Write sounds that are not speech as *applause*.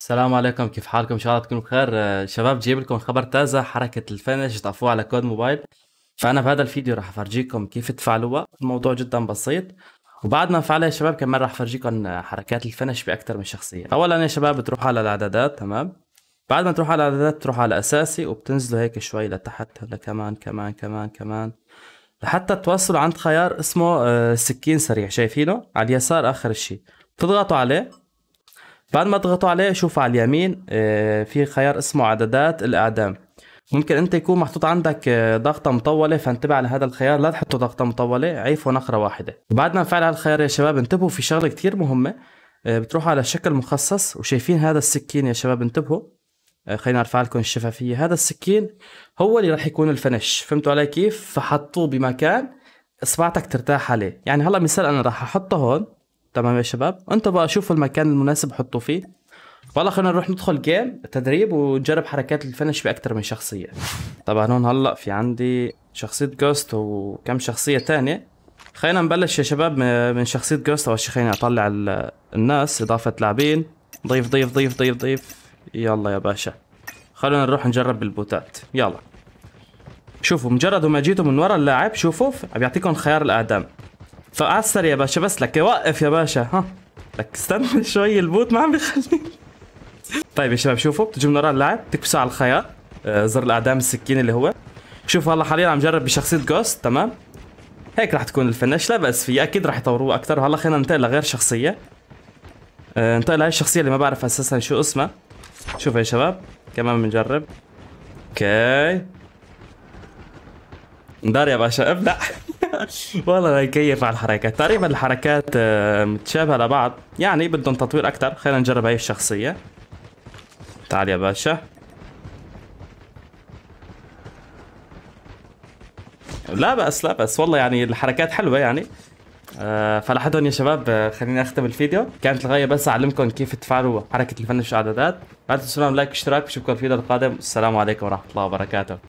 السلام عليكم كيف حالكم ان شاء الله تكونوا بخير آه، شباب جايب لكم خبر تازة حركة الفينش ضافوها على كود موبايل فانا بهذا الفيديو راح افرجيكم كيف تفعلوها الموضوع جدا بسيط وبعد ما نفعلها يا شباب كمان راح افرجيكم آه، حركات الفينش باكثر من شخصية اولا يا شباب بتروح على الاعدادات تمام بعد ما تروح على الاعدادات تروح على اساسي وبتنزلوا هيك شوي لتحت هلا كمان كمان كمان كمان لحتى توصلوا عند خيار اسمه آه، سكين سريع شايفينه على اليسار اخر شيء بتضغطوا عليه بعد ما تضغطوا عليه شوف على اليمين آه، في خيار اسمه عدادات الاعدام ممكن انت يكون محطوط عندك آه، ضغطة مطولة فانتبه على هذا الخيار لا تحطوا ضغطة مطولة عيفوا نقرة واحدة وبعد ما نفعل هذا الخيار يا شباب انتبهوا في شغلة كتير مهمة آه، بتروحوا على شكل مخصص وشايفين هذا السكين يا شباب انتبهوا خلينا ارفع لكم الشفافية هذا السكين هو اللي راح يكون الفنش فهمتوا علي كيف فحطوه بمكان اصبعتك ترتاح عليه يعني هلا مثال انا راح احطه هون تمام يا شباب انتوا بقى شوفوا المكان المناسب حطوا فيه والله خلينا نروح ندخل جيم تدريب ونجرب حركات الفنش باكثر من شخصيه طبعا هون هلا في عندي شخصيه جوست وكم شخصيه تانية خلينا نبلش يا شباب من شخصيه جوست اول شيء خليني اطلع الناس اضافه لاعبين ضيف ضيف ضيف ضيف ضيف يلا يا باشا خلونا نروح نجرب بالبوتات يلا شوفوا مجرد ما جيتوا من ورا اللاعب شوفوا بيعطيكم خيار الاعدام فعلى يا باشا بس لك وقف يا باشا ها لك استنى *laughs* شوي البوت ما عم بخليني طيب يا شباب شوفوا بتجي من ورا اللاعب تكبسوا على الخيار آه زر الاعدام السكين اللي هو شوف هلا حاليا عم جرب بشخصيه جوست تمام هيك راح تكون الفنش لا باس فيه اكيد راح يطوروه اكثر وهلا خلينا ننتقل لغير شخصيه آه ننتقل لهي الشخصيه اللي ما بعرف اساسا شو اسمها شوف يا شباب كمان بنجرب اوكي دار يا باشا ابدع والله كيف على الحركات تقريبا الحركات آه، متشابهه لبعض يعني بدهم تطوير اكثر خلينا نجرب هي الشخصيه تعال يا باشا لا بأس لا بأس والله يعني الحركات حلوة يعني آه فلحد هون يا شباب آه، خليني اختم الفيديو كانت الغاية بس اعلمكم كيف تفعلوا حركة الفنش اعدادات لا تنسوا لايك واشتراك بشوفكم الفيديو القادم والسلام عليكم ورحمة الله وبركاته